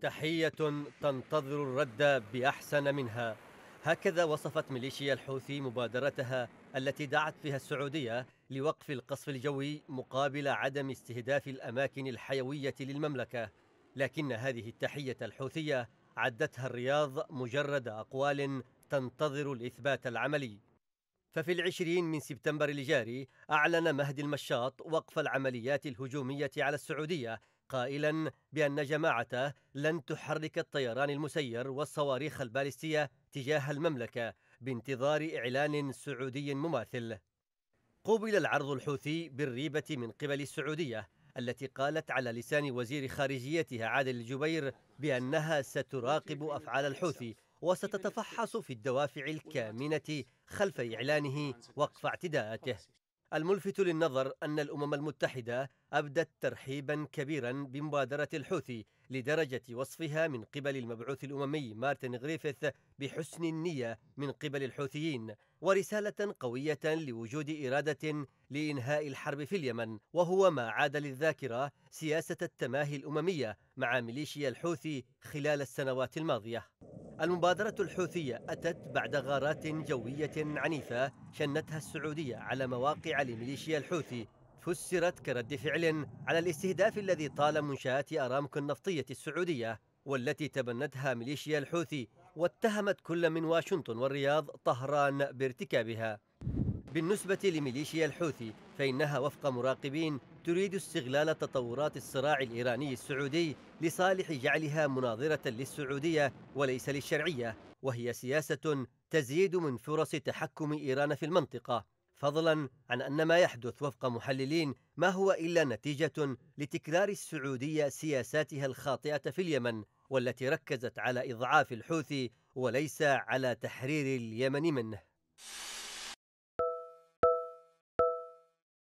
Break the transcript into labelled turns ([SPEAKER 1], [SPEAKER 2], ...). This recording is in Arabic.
[SPEAKER 1] تحية تنتظر الرد بأحسن منها هكذا وصفت ميليشيا الحوثي مبادرتها التي دعت فيها السعودية لوقف القصف الجوي مقابل عدم استهداف الأماكن الحيوية للمملكة لكن هذه التحية الحوثية عدتها الرياض مجرد أقوال تنتظر الإثبات العملي ففي العشرين من سبتمبر الجاري أعلن مهدي المشاط وقف العمليات الهجومية على السعودية قائلا بأن جماعته لن تحرك الطيران المسير والصواريخ البالستية تجاه المملكة بانتظار إعلان سعودي مماثل قوبل العرض الحوثي بالريبة من قبل السعودية التي قالت على لسان وزير خارجيتها عادل الجبير بأنها ستراقب أفعال الحوثي وستتفحص في الدوافع الكامنة خلف إعلانه وقف اعتداءاته الملفت للنظر أن الأمم المتحدة أبدت ترحيبا كبيرا بمبادرة الحوثي لدرجة وصفها من قبل المبعوث الأممي مارتن غريفيث بحسن النية من قبل الحوثيين ورسالة قوية لوجود إرادة لإنهاء الحرب في اليمن وهو ما عاد للذاكرة سياسة التماهي الأممية مع ميليشيا الحوثي خلال السنوات الماضية المبادرة الحوثية أتت بعد غارات جوية عنيفة شنتها السعودية على مواقع لميليشيا الحوثي فسرت كرد فعل على الاستهداف الذي طال منشآت أرامكو النفطية السعودية والتي تبنتها ميليشيا الحوثي واتهمت كل من واشنطن والرياض طهران بارتكابها بالنسبة لميليشيا الحوثي فإنها وفق مراقبين تريد استغلال تطورات الصراع الإيراني السعودي لصالح جعلها مناظرة للسعودية وليس للشرعية وهي سياسة تزيد من فرص تحكم إيران في المنطقة فضلا عن أن ما يحدث وفق محللين ما هو إلا نتيجة لتكرار السعودية سياساتها الخاطئة في اليمن والتي ركزت على إضعاف الحوثي وليس على تحرير اليمن منه